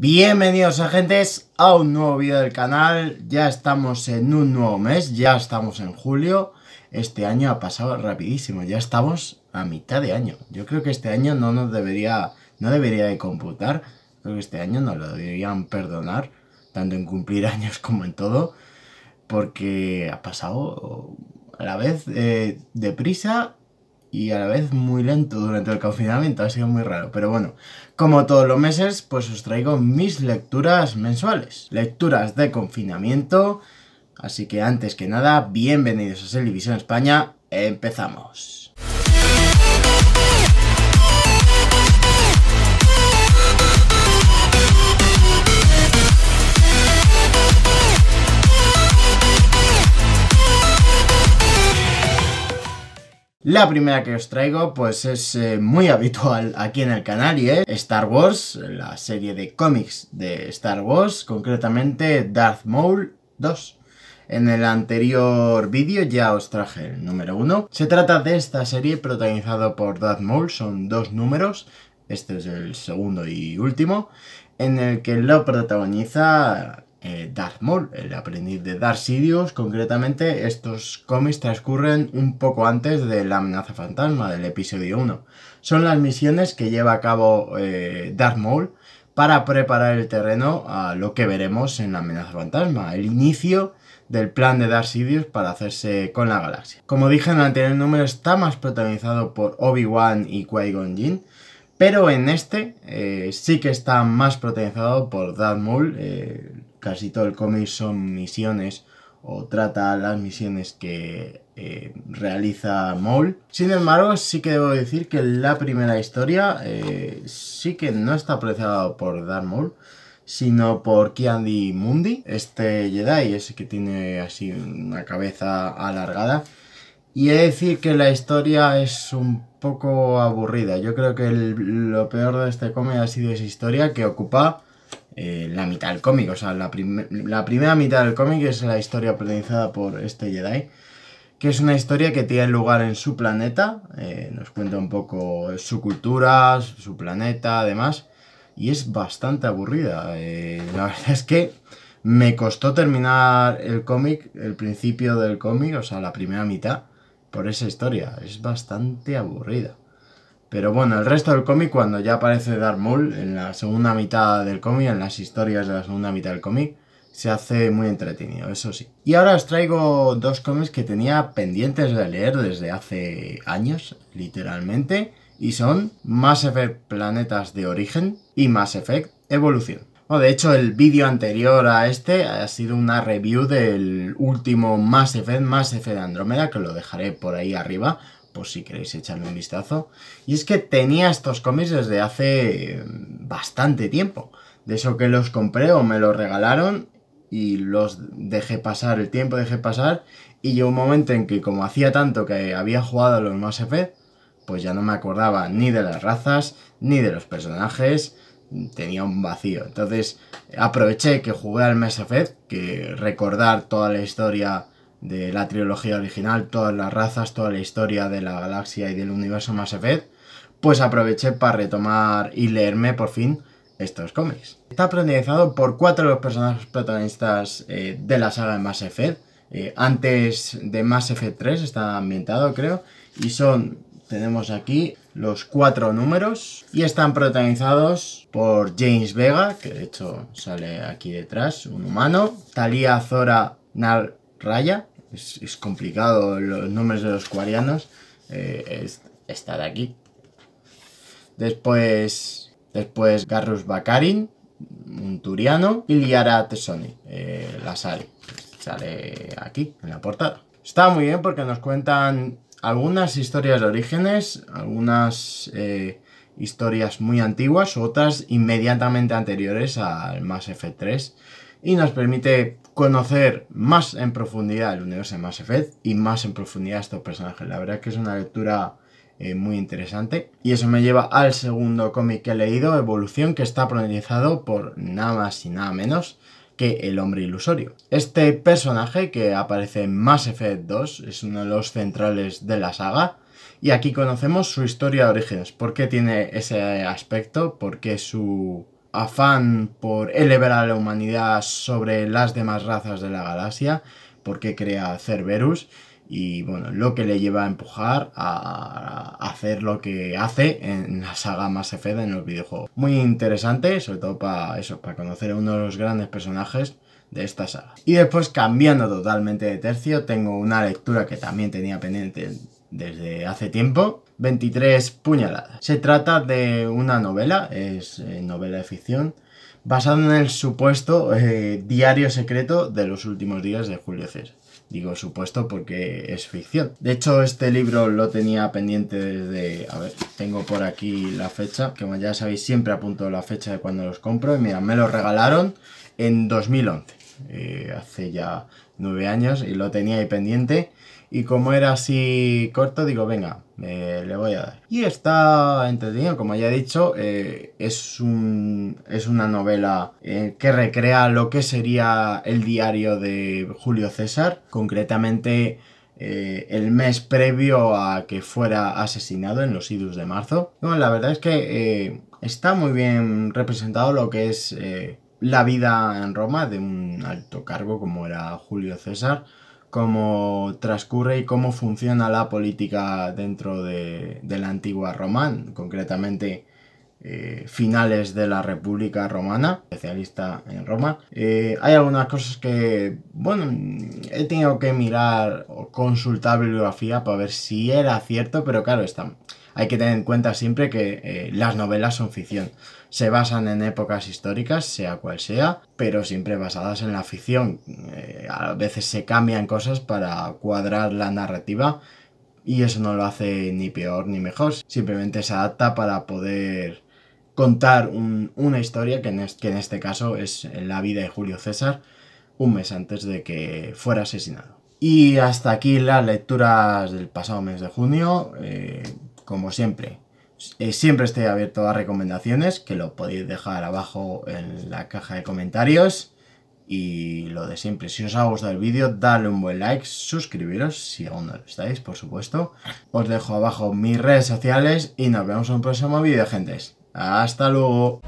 Bienvenidos agentes a un nuevo vídeo del canal, ya estamos en un nuevo mes, ya estamos en julio, este año ha pasado rapidísimo, ya estamos a mitad de año, yo creo que este año no nos debería, no debería de computar, creo que este año nos lo deberían perdonar, tanto en cumplir años como en todo, porque ha pasado a la vez eh, deprisa y a la vez muy lento durante el confinamiento, ha sido muy raro. Pero bueno, como todos los meses, pues os traigo mis lecturas mensuales, lecturas de confinamiento. Así que antes que nada, bienvenidos a Selevisión España, empezamos. La primera que os traigo pues es eh, muy habitual aquí en el canal y es Star Wars, la serie de cómics de Star Wars, concretamente Darth Maul 2. En el anterior vídeo ya os traje el número 1. Se trata de esta serie protagonizada por Darth Maul, son dos números, este es el segundo y último, en el que lo protagoniza eh, Darth Maul, el aprendiz de Darth Sidious. Concretamente, estos cómics transcurren un poco antes de la amenaza fantasma del episodio 1. Son las misiones que lleva a cabo eh, Darth Maul para preparar el terreno a lo que veremos en la amenaza fantasma, el inicio del plan de Darth Sidious para hacerse con la galaxia. Como dije en el anterior número, está más protagonizado por Obi-Wan y Qui-Gon jin pero en este eh, sí que está más protagonizado por Darth Maul, eh, casi todo el cómic son misiones o trata las misiones que eh, realiza Maul. Sin embargo, sí que debo decir que la primera historia eh, sí que no está apreciada por Darth Maul, sino por Kiandi Mundi, este Jedi, ese que tiene así una cabeza alargada. Y he de decir que la historia es un poco aburrida. Yo creo que lo peor de este cómic ha sido esa historia que ocupa eh, la mitad del cómic. O sea, la, primera mitad del cómic es la historia protagonizada por este Jedi, que es una historia que tiene lugar en su planeta. Eh, nos cuenta un poco su cultura, su planeta, además. Y es bastante aburrida. Eh, la verdad es que me costó terminar el cómic, el principio del cómic, o sea, la primera mitad, por esa historia. Es bastante aburrida. Pero bueno, el resto del cómic, cuando ya aparece Darth Maul, en la segunda mitad del cómic, en las historias de la segunda mitad del cómic, se hace muy entretenido, eso sí. Y ahora os traigo dos cómics que tenía pendientes de leer desde hace años, literalmente, y son Mass Effect Planetas de Origen y Mass Effect Evolución. o de hecho, el vídeo anterior a este ha sido una review del último Mass Effect, Mass Effect Andrómeda, que lo dejaré por ahí arriba, por si queréis echarle un vistazo. Y es que tenía estos cómics desde hace mm, bastante tiempo. De eso que los compré o me los regalaron y los dejé pasar, el tiempo dejé pasar. Y llegó un momento en que como hacía tanto que había jugado a los Mass Effect, pues ya no me acordaba ni de las razas, ni de los personajes, tenía un vacío. Entonces aproveché que jugué al Mass Effect, que recordar toda la historia de la trilogía original, todas las razas, toda la historia de la galaxia y del universo Mass Effect, pues aproveché para retomar y leerme por fin estos cómics. Está protagonizado por cuatro de los personajes protagonistas eh, de la saga de Mass Effect. Eh, antes de Mass Effect 3 está ambientado, creo, y son, tenemos aquí los cuatro números y están protagonizados por James Vega, que de hecho sale aquí detrás, un humano, Talia Zora Nal Raya, es, complicado los nombres de los cuarianos, eh, está de aquí. Después, después Garrus Bakarin, un turiano, y Liara Tesoni, eh, la sale, sale aquí, en la portada. Está muy bien porque nos cuentan algunas historias de orígenes, algunas eh, historias muy antiguas, otras inmediatamente anteriores al Mass F3 y nos permite conocer más en profundidad el universo de Mass Effect y más en profundidad a estos personajes. La verdad que es una lectura eh, muy interesante. Y eso me lleva al segundo cómic que he leído, Evolución, que está protagonizado por nada más y nada menos que el hombre ilusorio. Este personaje que aparece en Mass Effect 2 es uno de los centrales de la saga. Y aquí conocemos su historia de orígenes, por qué tiene ese aspecto, por qué su, afán por elevar a la humanidad sobre las demás razas de la galaxia, porque crea Cerberus y bueno, lo que le lleva a empujar a hacer lo que hace en la saga más Effect en los videojuegos. Muy interesante, sobre todo para eso, para conocer a uno de los grandes personajes de esta saga. Y después cambiando totalmente de tercio, tengo una lectura que también tenía pendiente desde hace tiempo, 23 puñaladas. Se trata de una novela, es eh, novela de ficción, basada en el supuesto eh, diario secreto de los últimos días de Julio César. Digo supuesto porque es ficción. De hecho, este libro lo tenía pendiente desde... A ver, tengo por aquí la fecha. Que ya sabéis, siempre apunto la fecha de cuando los compro. Y mira, me lo regalaron en 2011. Eh, hace ya nueve años y lo tenía ahí pendiente. Y como era así corto, digo, venga, le voy a dar. Y está entretenido, como ya he dicho, eh, es, un, es una novela eh, que recrea lo que sería el diario de Julio César, concretamente eh, el mes previo a que fuera asesinado en los idus de marzo. Bueno, la verdad es que está muy bien representado lo que es la vida en Roma de un alto cargo como era Julio César, cómo transcurre y cómo funciona la política dentro de, la antigua Roma, concretamente eh, finales de la República Romana, especialista en Roma. Eh, hay algunas cosas que, bueno, he tenido que mirar o consultar bibliografía para ver si era cierto, pero claro, está, hay que tener en cuenta siempre que eh, las novelas son ficción. Se basan en épocas históricas, sea cual sea, pero siempre basadas en la ficción. Eh, a veces se cambian cosas para cuadrar la narrativa y eso no lo hace ni peor ni mejor. Simplemente se adapta para poder contar una historia que en, este caso es la vida de Julio César un mes antes de que fuera asesinado. Y hasta aquí las lecturas del pasado mes de junio. Eh, como siempre, eh, siempre estoy abierto a recomendaciones, que lo podéis dejar abajo en la caja de comentarios. Y lo de siempre, si os ha gustado el vídeo, dale un buen like, suscribiros si aún no lo estáis, por supuesto. Os dejo abajo mis redes sociales y nos vemos en un próximo vídeo, gentes. ¡Hasta luego!